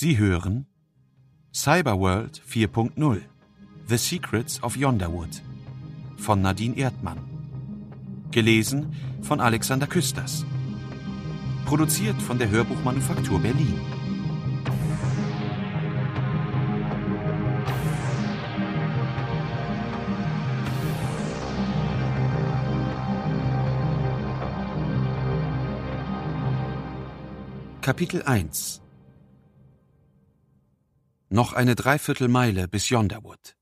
Sie hören Cyberworld 4.0 The Secrets of Yonderwood von Nadine Erdmann. Gelesen von Alexander Küsters. Produziert von der Hörbuchmanufaktur Berlin. Kapitel 1 noch eine Dreiviertelmeile bis Yonderwood.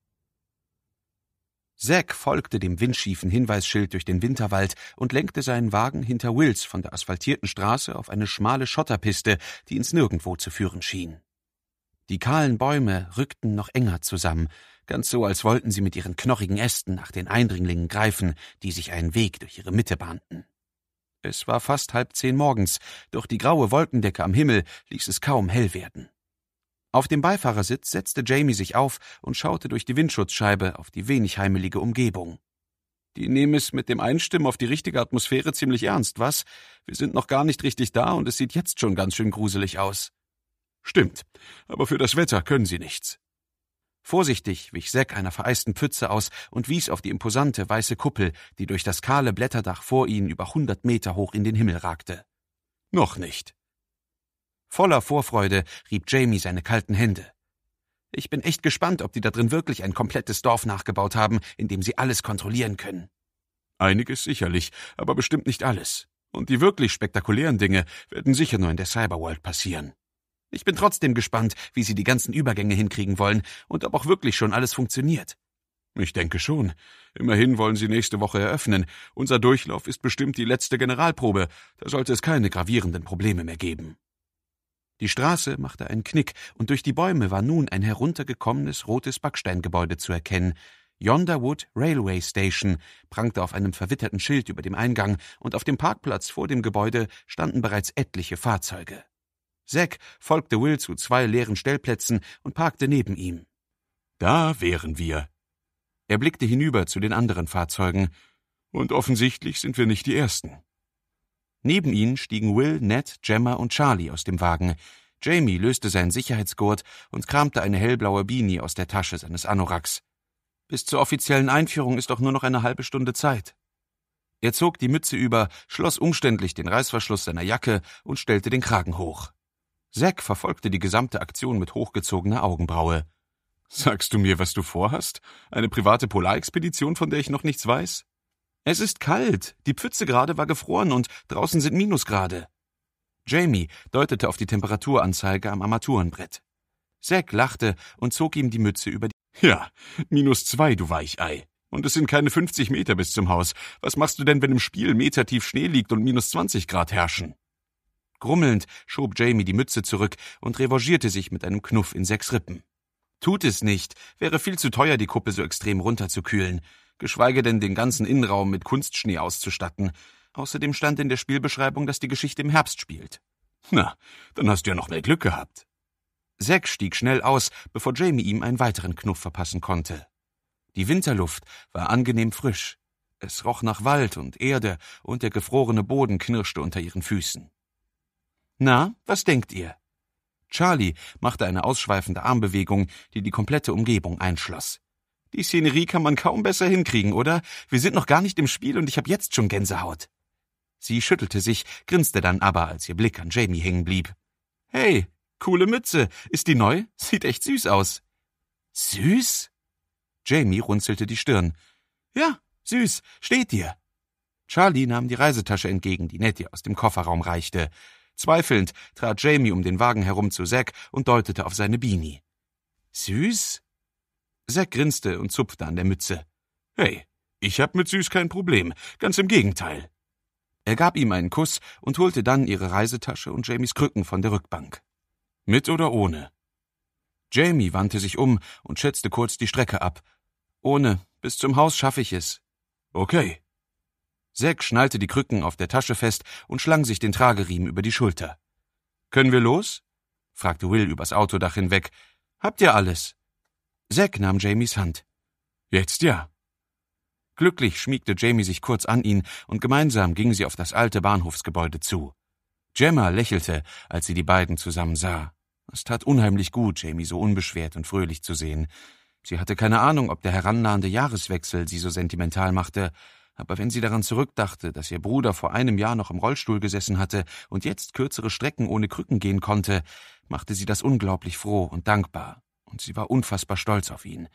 Zack folgte dem windschiefen Hinweisschild durch den Winterwald und lenkte seinen Wagen hinter Wills von der asphaltierten Straße auf eine schmale Schotterpiste, die ins Nirgendwo zu führen schien. Die kahlen Bäume rückten noch enger zusammen, ganz so, als wollten sie mit ihren knorrigen Ästen nach den Eindringlingen greifen, die sich einen Weg durch ihre Mitte bahnten. Es war fast halb zehn morgens, doch die graue Wolkendecke am Himmel ließ es kaum hell werden. Auf dem Beifahrersitz setzte Jamie sich auf und schaute durch die Windschutzscheibe auf die wenig heimelige Umgebung. Die nehmen es mit dem Einstimmen auf die richtige Atmosphäre ziemlich ernst, was? Wir sind noch gar nicht richtig da und es sieht jetzt schon ganz schön gruselig aus. Stimmt, aber für das Wetter können sie nichts. Vorsichtig wich Zack einer vereisten Pfütze aus und wies auf die imposante weiße Kuppel, die durch das kahle Blätterdach vor ihnen über hundert Meter hoch in den Himmel ragte. Noch nicht. Voller Vorfreude rieb Jamie seine kalten Hände. Ich bin echt gespannt, ob die da drin wirklich ein komplettes Dorf nachgebaut haben, in dem sie alles kontrollieren können. Einiges sicherlich, aber bestimmt nicht alles. Und die wirklich spektakulären Dinge werden sicher nur in der Cyberworld passieren. Ich bin trotzdem gespannt, wie sie die ganzen Übergänge hinkriegen wollen und ob auch wirklich schon alles funktioniert. Ich denke schon. Immerhin wollen sie nächste Woche eröffnen. Unser Durchlauf ist bestimmt die letzte Generalprobe. Da sollte es keine gravierenden Probleme mehr geben. Die Straße machte einen Knick, und durch die Bäume war nun ein heruntergekommenes rotes Backsteingebäude zu erkennen. Yonderwood Railway Station prangte auf einem verwitterten Schild über dem Eingang, und auf dem Parkplatz vor dem Gebäude standen bereits etliche Fahrzeuge. Zack folgte Will zu zwei leeren Stellplätzen und parkte neben ihm. Da wären wir. Er blickte hinüber zu den anderen Fahrzeugen. Und offensichtlich sind wir nicht die Ersten. Neben ihnen stiegen Will, Ned, Gemma und Charlie aus dem Wagen. Jamie löste seinen Sicherheitsgurt und kramte eine hellblaue Beanie aus der Tasche seines Anoraks. Bis zur offiziellen Einführung ist doch nur noch eine halbe Stunde Zeit. Er zog die Mütze über, schloss umständlich den Reißverschluss seiner Jacke und stellte den Kragen hoch. Zack verfolgte die gesamte Aktion mit hochgezogener Augenbraue. Sagst du mir, was du vorhast? Eine private Polarexpedition, von der ich noch nichts weiß? Es ist kalt. Die Pfütze gerade war gefroren und draußen sind Minusgrade. Jamie deutete auf die Temperaturanzeige am Armaturenbrett. Zack lachte und zog ihm die Mütze über die. Ja, minus zwei, du Weichei. Und es sind keine 50 Meter bis zum Haus. Was machst du denn, wenn im Spiel Meter tief Schnee liegt und minus 20 Grad herrschen? Grummelnd schob Jamie die Mütze zurück und revanchierte sich mit einem Knuff in sechs Rippen. Tut es nicht, wäre viel zu teuer, die Kuppe so extrem runterzukühlen geschweige denn den ganzen Innenraum mit Kunstschnee auszustatten. Außerdem stand in der Spielbeschreibung, dass die Geschichte im Herbst spielt. Na, dann hast du ja noch mehr Glück gehabt. Zack stieg schnell aus, bevor Jamie ihm einen weiteren Knuff verpassen konnte. Die Winterluft war angenehm frisch. Es roch nach Wald und Erde, und der gefrorene Boden knirschte unter ihren Füßen. Na, was denkt ihr? Charlie machte eine ausschweifende Armbewegung, die die komplette Umgebung einschloss. Die Szenerie kann man kaum besser hinkriegen, oder? Wir sind noch gar nicht im Spiel und ich habe jetzt schon Gänsehaut. Sie schüttelte sich, grinste dann aber, als ihr Blick an Jamie hängen blieb. Hey, coole Mütze. Ist die neu? Sieht echt süß aus. Süß? Jamie runzelte die Stirn. Ja, süß. Steht dir. Charlie nahm die Reisetasche entgegen, die Nettie aus dem Kofferraum reichte. Zweifelnd trat Jamie um den Wagen herum zu Zack und deutete auf seine Beanie. Süß? Zack grinste und zupfte an der Mütze. Hey, ich hab mit Süß kein Problem. Ganz im Gegenteil. Er gab ihm einen Kuss und holte dann ihre Reisetasche und Jamies Krücken von der Rückbank. Mit oder ohne? Jamie wandte sich um und schätzte kurz die Strecke ab. Ohne, bis zum Haus schaffe ich es. Okay. Zack schnallte die Krücken auf der Tasche fest und schlang sich den Trageriemen über die Schulter. Können wir los? fragte Will übers Autodach hinweg. Habt ihr alles? Zack nahm Jamies Hand. Jetzt ja. Glücklich schmiegte Jamie sich kurz an ihn und gemeinsam gingen sie auf das alte Bahnhofsgebäude zu. Gemma lächelte, als sie die beiden zusammen sah. Es tat unheimlich gut, Jamie so unbeschwert und fröhlich zu sehen. Sie hatte keine Ahnung, ob der herannahende Jahreswechsel sie so sentimental machte, aber wenn sie daran zurückdachte, dass ihr Bruder vor einem Jahr noch im Rollstuhl gesessen hatte und jetzt kürzere Strecken ohne Krücken gehen konnte, machte sie das unglaublich froh und dankbar und sie war unfassbar stolz auf ihn.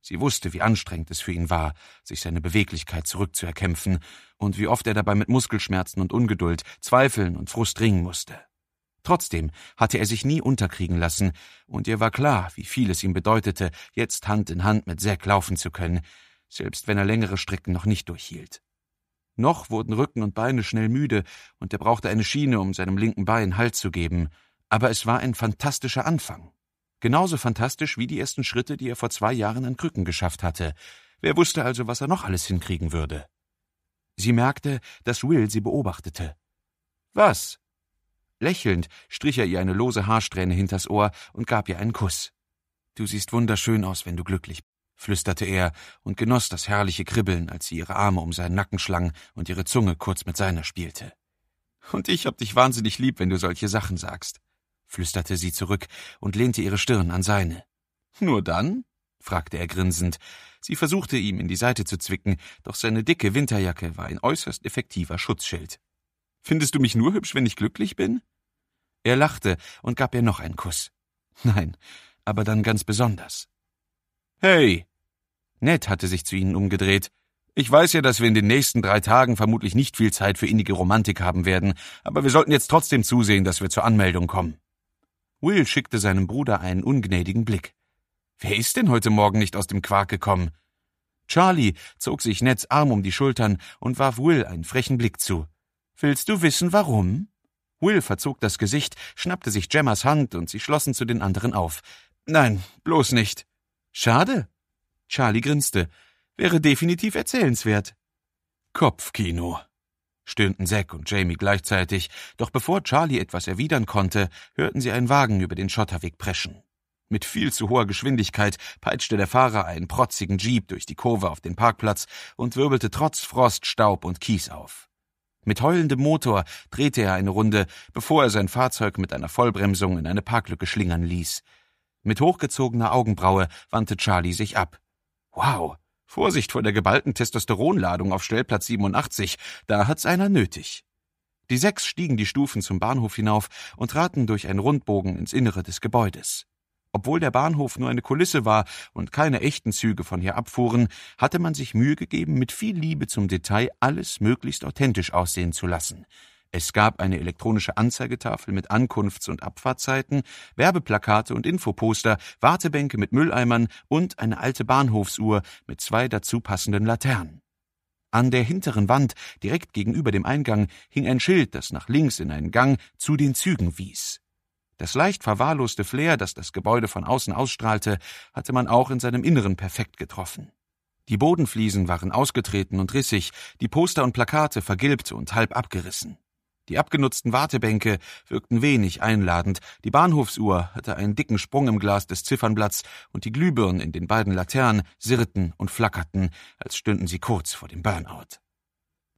Sie wusste, wie anstrengend es für ihn war, sich seine Beweglichkeit zurückzuerkämpfen und wie oft er dabei mit Muskelschmerzen und Ungeduld, Zweifeln und Frust ringen musste. Trotzdem hatte er sich nie unterkriegen lassen, und ihr war klar, wie viel es ihm bedeutete, jetzt Hand in Hand mit Zack laufen zu können, selbst wenn er längere Strecken noch nicht durchhielt. Noch wurden Rücken und Beine schnell müde, und er brauchte eine Schiene, um seinem linken Bein Halt zu geben, aber es war ein fantastischer Anfang. Genauso fantastisch wie die ersten Schritte, die er vor zwei Jahren an Krücken geschafft hatte. Wer wusste also, was er noch alles hinkriegen würde? Sie merkte, dass Will sie beobachtete. Was? Lächelnd strich er ihr eine lose Haarsträhne hinters Ohr und gab ihr einen Kuss. Du siehst wunderschön aus, wenn du glücklich bist, flüsterte er und genoss das herrliche Kribbeln, als sie ihre Arme um seinen Nacken schlang und ihre Zunge kurz mit seiner spielte. Und ich hab dich wahnsinnig lieb, wenn du solche Sachen sagst flüsterte sie zurück und lehnte ihre Stirn an seine. Nur dann? fragte er grinsend. Sie versuchte ihm in die Seite zu zwicken, doch seine dicke Winterjacke war ein äußerst effektiver Schutzschild. Findest du mich nur hübsch, wenn ich glücklich bin? Er lachte und gab ihr noch einen Kuss. Nein, aber dann ganz besonders. Hey! Ned hatte sich zu ihnen umgedreht. Ich weiß ja, dass wir in den nächsten drei Tagen vermutlich nicht viel Zeit für innige Romantik haben werden, aber wir sollten jetzt trotzdem zusehen, dass wir zur Anmeldung kommen. Will schickte seinem Bruder einen ungnädigen Blick. Wer ist denn heute Morgen nicht aus dem Quark gekommen? Charlie zog sich Neds Arm um die Schultern und warf Will einen frechen Blick zu. Willst du wissen, warum? Will verzog das Gesicht, schnappte sich Gemmas Hand und sie schlossen zu den anderen auf. Nein, bloß nicht. Schade. Charlie grinste. Wäre definitiv erzählenswert. Kopfkino stöhnten Zack und Jamie gleichzeitig, doch bevor Charlie etwas erwidern konnte, hörten sie einen Wagen über den Schotterweg preschen. Mit viel zu hoher Geschwindigkeit peitschte der Fahrer einen protzigen Jeep durch die Kurve auf den Parkplatz und wirbelte trotz Frost, Staub und Kies auf. Mit heulendem Motor drehte er eine Runde, bevor er sein Fahrzeug mit einer Vollbremsung in eine Parklücke schlingern ließ. Mit hochgezogener Augenbraue wandte Charlie sich ab. Wow, Vorsicht vor der geballten Testosteronladung auf Stellplatz 87, da hat's einer nötig. Die sechs stiegen die Stufen zum Bahnhof hinauf und traten durch einen Rundbogen ins Innere des Gebäudes. Obwohl der Bahnhof nur eine Kulisse war und keine echten Züge von hier abfuhren, hatte man sich Mühe gegeben, mit viel Liebe zum Detail alles möglichst authentisch aussehen zu lassen. Es gab eine elektronische Anzeigetafel mit Ankunfts- und Abfahrtzeiten, Werbeplakate und Infoposter, Wartebänke mit Mülleimern und eine alte Bahnhofsuhr mit zwei dazu passenden Laternen. An der hinteren Wand, direkt gegenüber dem Eingang, hing ein Schild, das nach links in einen Gang zu den Zügen wies. Das leicht verwahrloste Flair, das das Gebäude von außen ausstrahlte, hatte man auch in seinem Inneren perfekt getroffen. Die Bodenfliesen waren ausgetreten und rissig, die Poster und Plakate vergilbt und halb abgerissen. Die abgenutzten Wartebänke wirkten wenig einladend, die Bahnhofsuhr hatte einen dicken Sprung im Glas des Ziffernblatts und die Glühbirnen in den beiden Laternen sirrten und flackerten, als stünden sie kurz vor dem Burnout.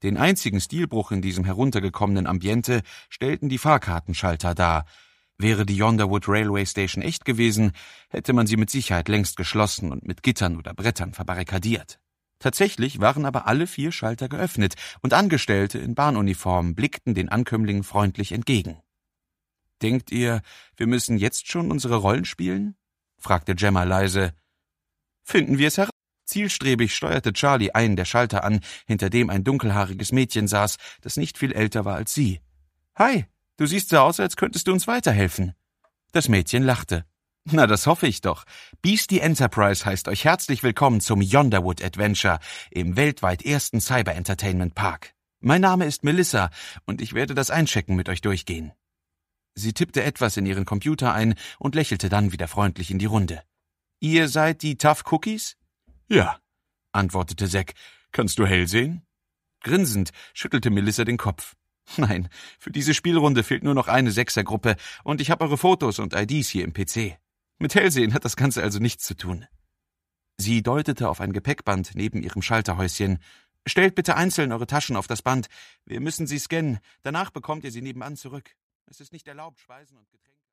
Den einzigen Stilbruch in diesem heruntergekommenen Ambiente stellten die Fahrkartenschalter dar. Wäre die Yonderwood Railway Station echt gewesen, hätte man sie mit Sicherheit längst geschlossen und mit Gittern oder Brettern verbarrikadiert. Tatsächlich waren aber alle vier Schalter geöffnet und Angestellte in Bahnuniform blickten den Ankömmlingen freundlich entgegen. Denkt ihr, wir müssen jetzt schon unsere Rollen spielen? fragte Gemma leise. Finden wir es heraus. Zielstrebig steuerte Charlie einen der Schalter an, hinter dem ein dunkelhaariges Mädchen saß, das nicht viel älter war als sie. Hi, du siehst so aus, als könntest du uns weiterhelfen. Das Mädchen lachte. Na, das hoffe ich doch. Beastie Enterprise heißt euch herzlich willkommen zum Yonderwood Adventure im weltweit ersten Cyber Entertainment Park. Mein Name ist Melissa und ich werde das Einchecken mit euch durchgehen. Sie tippte etwas in ihren Computer ein und lächelte dann wieder freundlich in die Runde. Ihr seid die Tough Cookies? Ja, antwortete Zack. Kannst du hell sehen? Grinsend schüttelte Melissa den Kopf. Nein, für diese Spielrunde fehlt nur noch eine Sechsergruppe und ich habe eure Fotos und IDs hier im PC. Mit Hellsehen hat das Ganze also nichts zu tun. Sie deutete auf ein Gepäckband neben ihrem Schalterhäuschen. Stellt bitte einzeln eure Taschen auf das Band. Wir müssen sie scannen. Danach bekommt ihr sie nebenan zurück. Es ist nicht erlaubt, Speisen und Getränke.